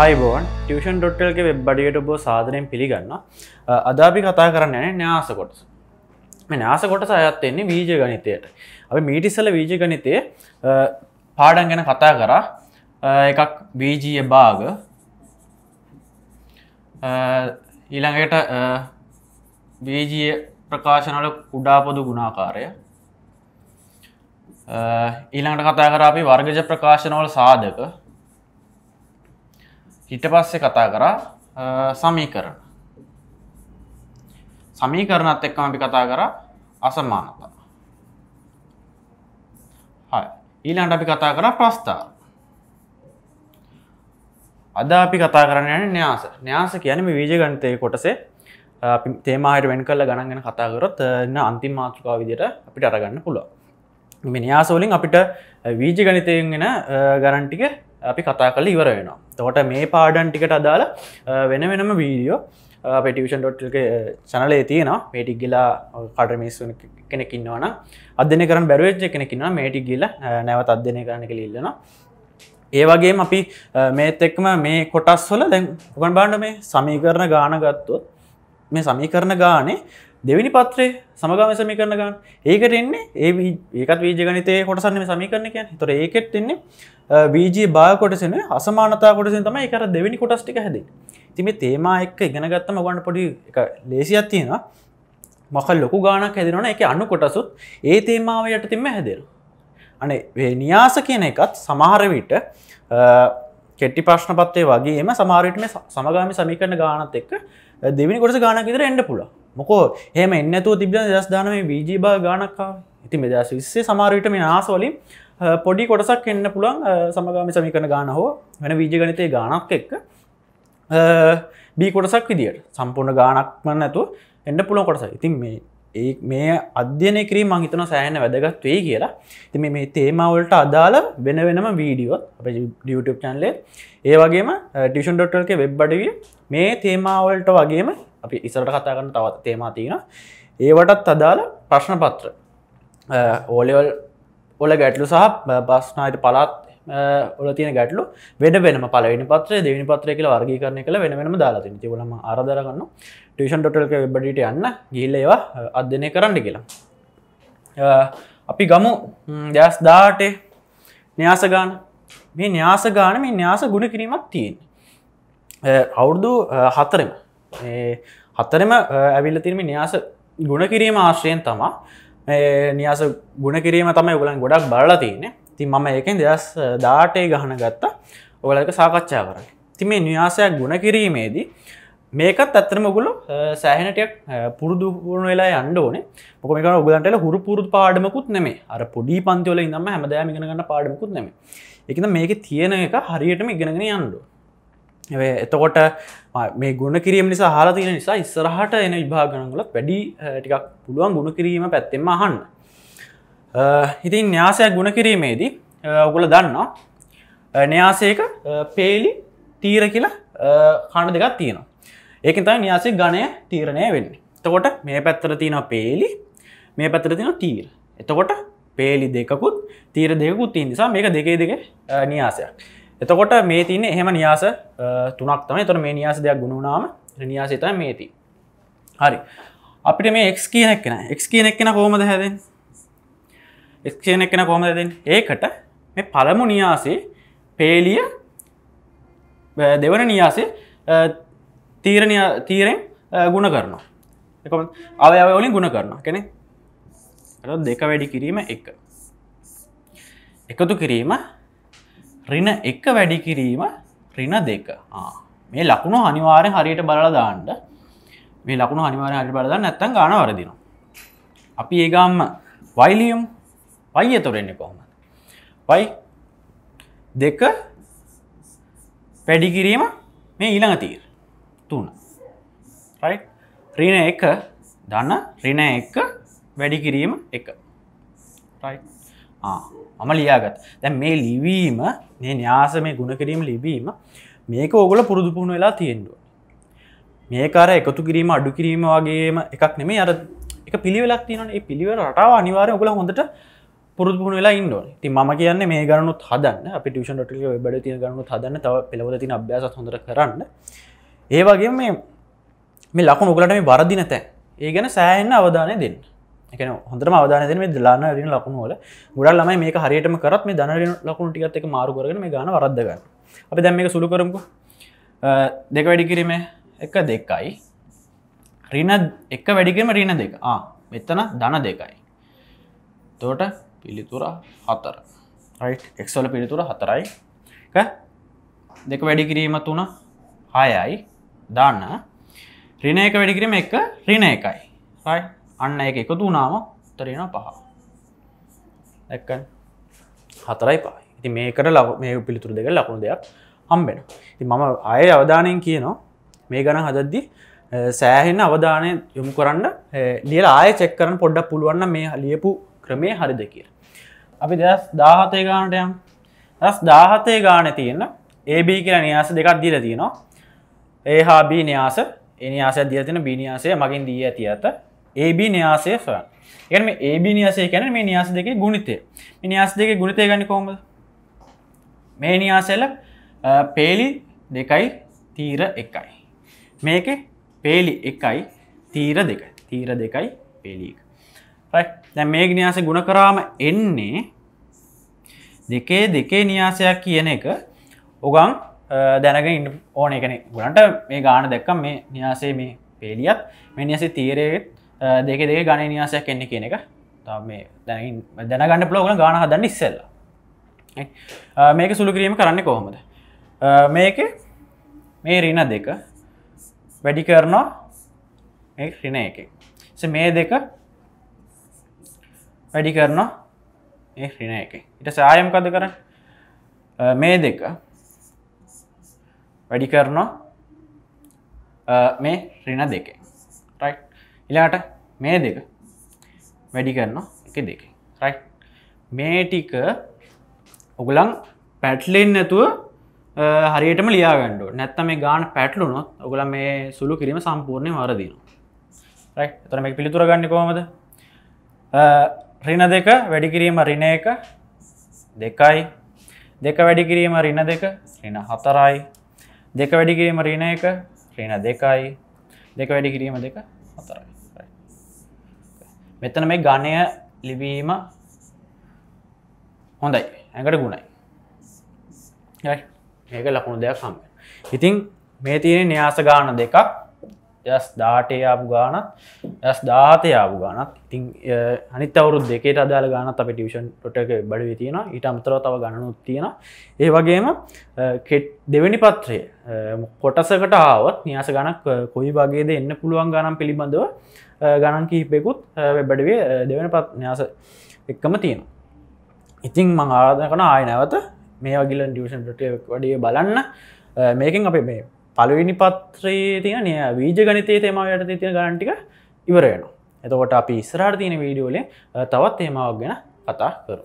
අයිබෝන් tuition ඩොට්ටල්ගේ web බඩියට බෝ සාධනයෙන් පිළිගන්න අදාපි කතා කරන්න න න්‍යාස කොටස න්‍යාස කොටස අයත්වෙන්නේ වීජ ගනිතයට අපි මීටිසල වීජ ගනිතය පාඩන් ගැන කතා කරා එකක් වීජීය භාග ඊළඟට වීජීය ප්‍රකාශනල කුඩාපොදු ගුණාකාරය ඊළඟට කතා කර අපි වර්ගජ ප්‍රකාශනවල සාධක ඊට පස්සේ කතා කරා සමීකරණ. සමීකරණත් එක්කම අපි කතා කරා අසමානතා. හරි. ඊළඟට අපි කතා කරා ප්‍රස්ථාර. අද අපි කතා කරන්න යන්නේ න්‍යාස. න්‍යාස කියන්නේ මේ වීජ ගණිතයේ කොටසේ අපි තේමාවට වෙන් කරලා ගණන් ගැන කතා කරොත් ඉන්න අන්තිම මාතෘකාව විදිහට අපිට අරගන්න පුළුවන්. මේ න්‍යාස වලින් අපිට වීජ ගණිතයෙන් එන ගණන් ටික අපි කතා කල ඉවර වෙනවා තොට මේ පාඩන් ටිකට අදාළ වෙන වෙනම වීඩියෝ පටිෂන් ඩොට්ක චනලේ තියෙනවා මේටික් ගිලා කඩ මිස්සු කෙනෙකින්නවන අධ්‍යන කරන බැරවෙච්ච කෙනෙකින්න මේටික් ගිල නැවත අධ්‍යනය කරන කළ ඉල්ලන ඒවගේ අපි මේත් එක්ම මේ කොටස් හොල දැන් ගන් බාණ්ඩ මේ සමීකරණ ගාන ගත්තොත් මේ සමීකරණ ගානේ දෙවිනි පත්‍රේ සමගම සමීකරන ගන්න ඒකට එන්නේ ඒ ඒකත් වීජගනිතය කොටසන්න සමීකරන කියන්න තොර ඒකෙත් එන්නේ වීජී බාය කොටසන අසමානතා කොටසින් තමයි එකර දෙවිනි කොටස්ටික හැද තිමේ තේමා එක්ක ඉගෙනගත්තම ගන්න පොඩි එක ලේසියක් තියෙන මොකල් ලොකු ගානක් හැදිරෙන එක අනු කොටසුත් ඒ තේමාව යට තිම හැදරු අනේ නියාස කියන එකත් සමහර විට කෙටි ප්‍රශ්න පත්වය වගේම සමාරටම සමගාමි සමීකරන ගානත් එක්ක දෙවිනි කොටස ගානක් ඉදිර එඩ පුළා මොකෝ හෙම එන්නතු තිබන දස්ධානම වීජීබා ගානක්කා ඉති මෙදස් විස්සේ සමාරවිට මේ නාස්වලින් පොඩි කොටසක් එන්න පුළන් සමගාමි සමිකන ගාන හෝ වෙන වීජගනිතය ගානක් එක්ක බීකොටසක් විදිට සම්පූර්ණ ගානක්ම නැතු එන්න පුළො කොටස ඉතින් මේ ඒ මේ අධ්‍යනය කිරීම මංහිතන සෑහන වැදගත් වේ කියලා ති මේ තේමවලට අදාළ වෙන වෙනම වීඩියෝ අප YouTube චන්ලේ ඒ වගේම ටිෂන් ඩොටල්ක වෙබ් අඩවිය මේ තේමාවලට වගේම අපි ඉසරට කතා කරන්න තවත් තේමා තියෙන ඒවටත් අදාළ ප්‍රශ්න පත්‍ර ඕලෙවල් ඔල ගැටලු සහ බස්නායට පලාත් ඔල තියෙන ගැටලු වෙන වෙන පලවෙනි පත්‍රය දෙවිනි පත්‍රය කියල වර්ගී කරන කළ වෙන වෙනම දාලා තින තිබලම ආරදරගන්න ටේෂන් ටොටල්ක වෙබ්බඩට යන්න ගිල්ල ඒවා අධ්‍යනය කරන්න කියලා අපි ගමු දස් දාටේ න්‍යාසගාන මේ න්‍යාසගාන මේ න්‍යාස ගුණ කිරීමක් තියෙන් අවුරුදු හතරම හත්තරම ඇවිල්ල තිරම නියාස ගුණ කිරීම ආශ්‍රයෙන් තමා නියාස ගුණ කිරීම තමයි ගලන් ගොඩක් බලලා තියන ති මම ඒකෙන් දෙදස් දාටේ ගහන ගත්තා ඔගලක සාකච්ඡා කරන්න ති මේ නිවාසයක් ගුණ කිරීමේදී මේකත් අත්තරම ගුල සෑහනටයක් පුරුදු පුරුණ වෙලා යන්න ඕනේ මොකමක ඔගලන්ටල හුරු පුරුදු පාඩමකුත් නෙමේ අර පොඩි පන්තිවල ඉන්නම හැමදෑම ඉගෙනගන්න පාඩමකුත් නෙමේ එකන මේක තියෙන එක හරියටම ඉගෙනගෙන යන්නවා එතකොට මේ ගුණ කිරීම නිසා හාරතියෙන නිසා ඉස්සරහට එන විභාගනගල වැඩි ටිකක් පුළුවන් ගුණ කිරීම පැත්තෙම අහන්න ඉතින් න්‍යාසයක් ගුණ කිරීමේදී ඔගුල දන්නා න්‍යාසයක පේලි තීර කියලා කණඩ දෙකක් තියෙනවා ඒක තයි න්‍යාසේ ගණය තීරණය වෙන්න එතකොට මේ පැත්තර තියෙන පේලි මේ පැත්තර තින තීර එතකොට පේලි දෙකකුත් තීර දෙකුත් තිය නිසා මේක දෙකේ දෙක නියාසයක් එතකොට මේ තින එහෙම නියාස තුනක් තමයි තොර මේ නියාස දෙයක් ගුණුනාම නියාසිත මේති හරි අපිට මේ එක් කියනෙක් කෙන එක් කියනෙක් කෙන කෝමද හැද එක් කියනෙක් කෙන කෝමද දෙන්න ඒකට මේ පළමු නියාසේ පේලිය දෙවන නියාසේ තීරණ තීරෙන් ගුණ කරනවා එක අවයවලින් ගුණ කරනවා කෙනෙ දෙක වැඩි කිරීම එක එකතු කිරීම රින එක වැඩි කිරීම රින දෙක මේ ලකුණු අනිවාරය හරියට බලදාන්ට මේ ලකුණු අනිවාරය හරි බලද නැත්තන් ගාන වරදිනවා අපි ඒගම්ම වයිලියම් පයිය තොරෙන්නේ කොහොමද පයි දෙක පැඩිකිරීම මේ ඊළඟ තීර තුන රින එක දන්න රින එක වැඩිකිරීම එක මම ලියාගත් දැ මේ ලිවීම මේ න්‍යාස මේ ගුණ කිරීම ලිබීම මේක ඕගොල පුරුදුපුුණු වෙලා තියෙන්ඩුව මේකාර එකතු කිරීම අඩු කිරීම වගේම එකක් නෙමේ අර එක පිළිවෙලක් තියන ඒ පිළිවෙල රටාව අනිවාරය ඔගොල හොඳට පුරදුපුුණ වෙලා ඉන්න ති ම කියන්න මේ ගනු හදන්න අපි ටිෂන් ටල බඩ තිය ගනු හදන්න තව පෙලවද තින අභ්‍යාස හොඳර කරන්න ඒ වගේ මේ මේ ලකුණු ඔගලට මේ වරදිනතැ ඒ ගැන සෑහෙන්න අවධානය දෙන්න එක හොඳට අවධානය මේ දලාන රන ලකුණුවල ගොඩල් ලමයි මේ හරියටම කරත් මේ දනරන ලකුණු ටිගත් එක මාරු කරන මේ ගන වරද්දගන්න අපි දැම් මේක සුළු කරමු දෙක වැඩි කිරීම එක දෙකයි රින එක වැඩිකිරීම රීන දෙක ආ මෙත්තන දන දෙකයි තෝට පිළිතුර හතර එක්සොල පිළිතුර හතරයි දෙක වැඩි කිරීම තුන හයයි දන්න රින එක වැඩිකිරීම එක රින එකයි අන්න එක එකතු වනාම තරෙන පහ දැක්කන් හතරයි පායි ඉති මේකට ලව මේ පිළිතුරු දෙක ලකුණු දෙයක් හම්බෙන ති මම අය අවධානයෙන් කියනවා මේ ගන හදද්දි සෑහෙන අවධානය යොමු කරන්න ලියල ආය චෙක් කරන පොඩ්ඩක් පුළුවන්න මේ ලියපු ක්‍රමේ හරිද කිය අපි දස් දාහතය ගානට යම් දස් දාහතය ගාන තියෙන ඒB කියෙන නියාස දෙකක් දීල තියෙනවා ඒ හා බී නියාස එනියාසය දිය තින බිනියාසය මගින් දී ඇති ඇත AB න්‍යාසය සොයන් එන මේ AB නියාසය කැන මේ නියාස දෙකේ ගුණිතය නියාස දෙක ගුණිතය ගන්න කොම මේ නියාසල පේලි දෙකයි තීර එකයි මේක පේලි එකයි තීර දෙක තීර දෙකයි පේලික දැ මේ නියාස ගුණ කරාම එන්නේ දෙකේ දෙකේ නියාසයක් කියන එක උගන් දැනග ඉන්න ඕන එකනෙ ගුණට මේ ගාන දැක්කම් මේ නියාසේ මේ පේලියත් මෙනිසි තීරයත් දෙක දෙක ගණ නිවාසයක් එන්නේ කියන එක මේ දැනගන්න පලෝගන ගාන හදන්න ඉස්සෙල්ලා මේක සුළු කිරීම කරන්න කොහොමද මේක මේ රින දෙක වැඩි කරනවා රින එක මේ දෙක වැඩි කරනවා ඒ රින එක ඉට සායමකද කර මේ දෙක වැඩි කරනවා මේ රින දෙකේ ඉලාට මේ දෙක වැඩි කරන්න එක දෙක රයි මේ ටික ඔගුලන් පැට්ලෙන් නැතුව හරියටම ලියාගණ්ඩු නැත්තම මේ ගාන පැටලුනොත් ඔගුල මේ සුළු කිරීම සම්පූර්ණය වරදින එතන මේ පිළිතුර ගන්න කොමද රින දෙක වැඩිකිරීම රින එක දෙකයි දෙක වැඩිකිරීම රින දෙක රින හතරයි දෙක වැඩිකිරීම රින එක රින දෙකයි දෙක වැඩිකිරීම දෙක හතරයි මෙතන මේ ගණය ලිවීම හොඳයි ඇඟට ගුණයි ඒක ලකුණු දෙයක් හම ඉතින් මේ තියෙන න්‍යාස ගාන දෙකක් යස් දාටේ ආපු ගානත් යස් දාතය ආපු ගානත් ඉතින් අනිත් අවුරුත් දෙකට අදාල ගානත් අප ටිවිෂන් ටොටක බඩවි තියෙන ඊට අමතරව තව ගණනුත් තියෙන ඒ වගේම කෙට් දෙවැනි පත්‍රය කොටසකට ආවත් නියාස ගණක් කොයි වගේද එන්න පුළුවන් ගණන් පිළිබඳව ගණන් කිහිපෙකුත් බඩවේ දෙවෙන පත් න්‍යාස එක්කම තියෙන ඉතිං මං ආරධ කන ආය නැවත මේ වගිලන් ඩියෂන් ටට වඩිය බලන්න මේකින් අපේ මේ පලවෙනි පත්‍රයේ තියෙන නය වීජ ගනිතේ තේමාවයට තිය ගණටික ඉවරයනවා එතකොට අපි ඉස්රාර්තියන වීඩියෝලේ තවත් තේමාවක් ගැන කතා කරු